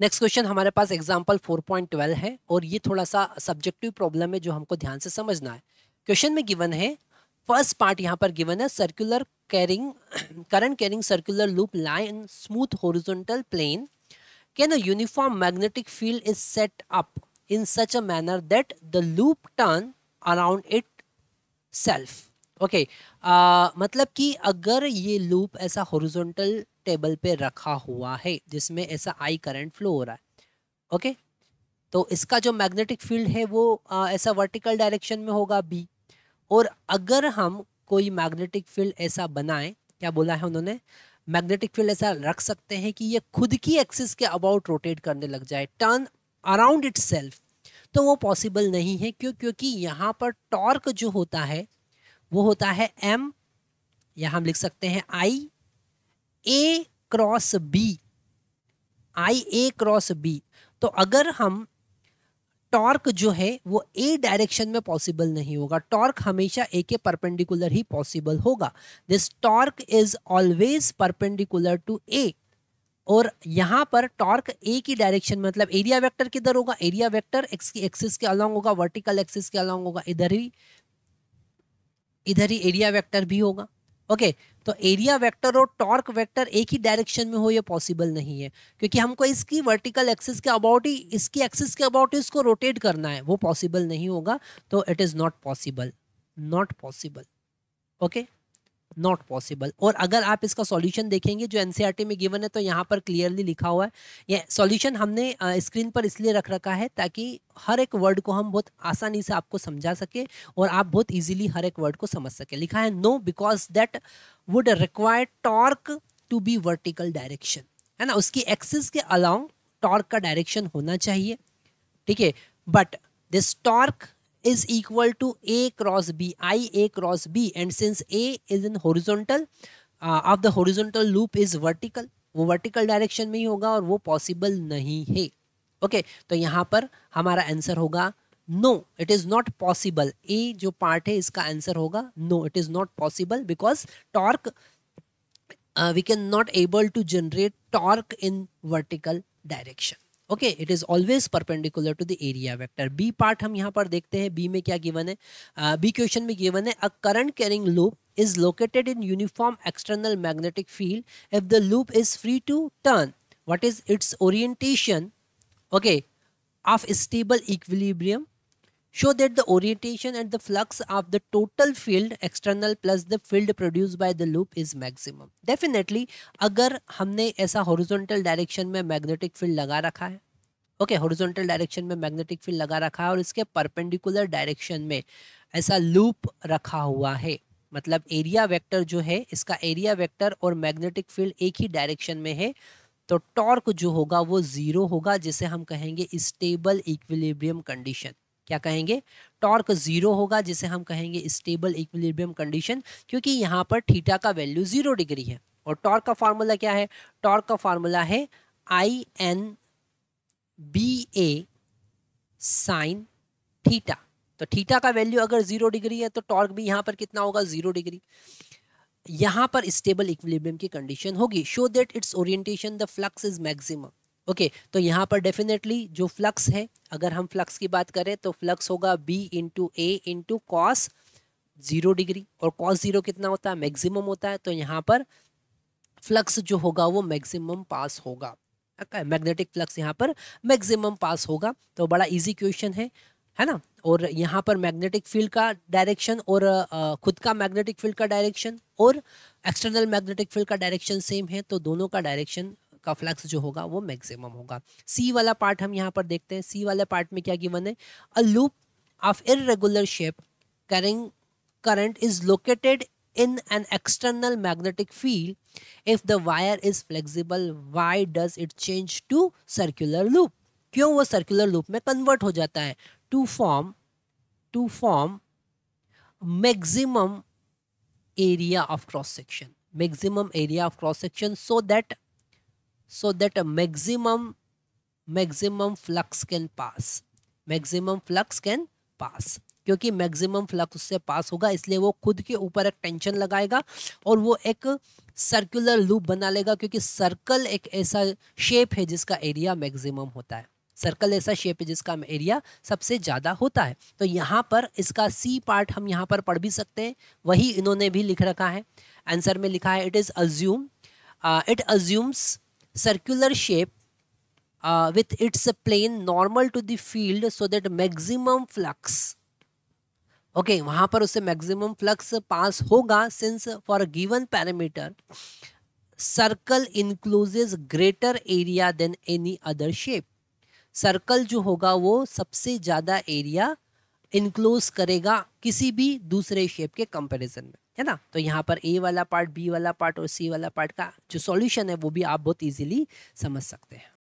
Next question हमारे पास example 4.12 है और ये थोड़ा सा सब्जेक्टिव प्रॉब्लम है जो हमको ध्यान से समझना है क्वेश्चन में गिवन है फर्स्ट पार्ट यहाँ पर गिवन है circular carrying current carrying circular loop line smooth horizontal plane can a uniform magnetic field is set up in such a manner that the loop turn around itself okay मतलब कि अगर ये loop ऐसा horizontal table पे रखा हुआ है जिसमें ऐसा आई करंट फ्लो हो रहा है ओके तो इसका जो मैग्नेटिक फील्ड है वो आ, ऐसा वर्टिकल डायरेक्शन में होगा बी और अगर हम कोई मैग्नेटिक फील्ड ऐसा बनाएं क्या बोला है उन्होंने मैग्नेटिक फील्ड ऐसा रख सकते हैं कि ये खुद की एक्सिस के अबाउट रोटेट करने लग जाए टर्न अराउंड इट तो वो पॉसिबल नहीं है क्यों क्योंकि यहाँ पर टॉर्क जो होता है वो होता है एम यहाँ हम लिख सकते हैं I A cross B I A cross B तो अगर हम टॉर्क जो है वो ए डायरेक्शन में पॉसिबल नहीं होगा टॉर्क हमेशा ए के परपेंडिकुलर ही पॉसिबल होगा this torque is always perpendicular to A और यहाँ पर टॉर्क ए की डायरेक्शन में मतलब एरिया वेक्टर किधर होगा एरिया वेक्टर एक्स की एक्सिस के अलॉन्ग होगा वर्टिकल एक्सिस के अलॉन्ग होगा इधर ही इधर ही एरिया वेक्टर भी होगा ओके okay, तो एरिया वेक्टर और टॉर्क वेक्टर एक ही डायरेक्शन में हो ये पॉसिबल नहीं है क्योंकि हमको इसकी वर्टिकल एक्सिस के अबाउट ही इसकी एक्सिस के अबाउट ही इसको रोटेट करना है वो पॉसिबल नहीं होगा तो it is not possible not possible okay not possible और अगर आप इसका सॉल्यूशन देखेंगे जो एनसीईआरटी e में गिवन है तो यहाँ पर क्लियरली लिखा हुआ है ये सॉल्यूशन हमने स्क्रीन पर इसलिए रख रखा है ताकि हर एक वर्ड को हम बहुत आसानी से आपको समझा सके और आप बहुत इजीली हर एक वर्ड को समझ सके लिखा है no because that would require torque to be vertical direction है ना उसकी एक्सिस के अलाउंग टॉर्क का डायरेक्शन होना चाहिए ठीक है but this torque is equal to a cross b i a cross b and since a is in horizontal uh, of the horizontal loop is vertical वो वर्टिकल डायरेक्शन में ही होगा और वो पॉसिबल नहीं है ओके okay, तो यहाँ पर हमारा आंसर होगा no it is not possible A जो पार्ट है इसका आंसर होगा no it is not possible because torque we can not able to generate torque in vertical direction okay it is always perpendicular to the area vector B part हम यहाँ पर देखते हैं B में क्या गिवन है B uh, question में given है a current carrying loop is located in uniform external magnetic field if the loop is free to turn what is its orientation okay of stable equilibrium Show that the orientation and the flux of the total field external plus the field produced by the loop is maximum. Definitely अगर हमने ऐसा horizontal direction में magnetic field लगा रखा है okay horizontal direction में magnetic field लगा रखा है और इसके परपेंडिकुलर डायरेक्शन में ऐसा लूप रखा हुआ है मतलब एरिया वेक्टर जो है इसका एरिया वेक्टर और मैग्नेटिक फील्ड एक ही डायरेक्शन में है तो टॉर्क जो होगा वो ज़ीरो होगा जिसे हम कहेंगे स्टेबल इक्विलिब्रियम कंडीशन क्या कहेंगे टॉर्क जीरो होगा जिसे हम कहेंगे स्टेबल इक्विलिब्रियम कंडीशन क्योंकि यहाँ पर थीटा का वैल्यू जीरो डिग्री है और टॉर्क का फार्मूला क्या है टॉर्क का फार्मूला है I N B A sine theta तो थीटा का वैल्यू अगर जीरो डिग्री है तो टॉर्क भी यहाँ पर कितना होगा जीरो डिग्री यहाँ पर स्टेबल इक्विलिब्रियम की कंडीशन होगी show that its orientation the flux is maximum okay okay, तो यहाँ पर डेफिनेटली जो फ्लक्स है अगर हम फ्लक्स की बात करें तो फ्लक्स होगा B into A into cos zero degree और कॉस जीरो कितना होता है मैक्सिमम होता है तो यहाँ पर फ्लक्स जो होगा वो मैक्सिमम पास होगा मैग्नेटिक फ्लक्स यहाँ पर मैक्सिमम पास होगा तो बड़ा इजी क्वेश्चन है है ना और यहाँ पर मैग्नेटिक फील्ड का डायरेक्शन और खुद का मैग्नेटिक फील्ड का डायरेक्शन और एक्सटर्नल मैग्नेटिक फील्ड का डायरेक्शन सेम है तो दोनों का डायरेक्शन का फ्लक्स जो होगा वो मैक्सिमम होगा सी वाला पार्ट हम यहाँ पर देखते हैं सी वाले पार्ट में क्या गिवन है a loop of irregular shape carrying current is located in an external magnetic field if the wire is flexible why does it change to circular loop क्यों वो सर्कुलर लूप में कन्वर्ट हो जाता है to form to form maximum area of cross section maximum area of cross section so that so that a maximum maximum flux can pass maximum flux can pass क्योंकि maximum flux उससे pass होगा इसलिए वो खुद के ऊपर एक tension लगाएगा और वो एक सर्कुलर लूप बना लेगा क्योंकि सर्कल एक ऐसा शेप है जिसका एरिया मैक्सिमम होता है सर्कल ऐसा शेप है जिसका एरिया सबसे ज़्यादा होता है तो यहाँ पर इसका सी पार्ट हम यहाँ पर पढ़ भी सकते हैं वही इन्होंने भी लिख रखा है आंसर में लिखा है it is assume it assumes circular shape uh, with its plane normal to the field so that maximum flux okay okay, वहां पर उसे मैक्सिमम फ्लक्स पास होगा since for given parameter circle encloses greater area than any other shape circle जो होगा वो सबसे ज़्यादा area enclose करेगा किसी भी दूसरे शेप के कंपैरिजन में है ना तो यहाँ पर ए वाला पार्ट बी वाला पार्ट और सी वाला पार्ट का जो सॉल्यूशन है वो भी आप बहुत इजीली समझ सकते हैं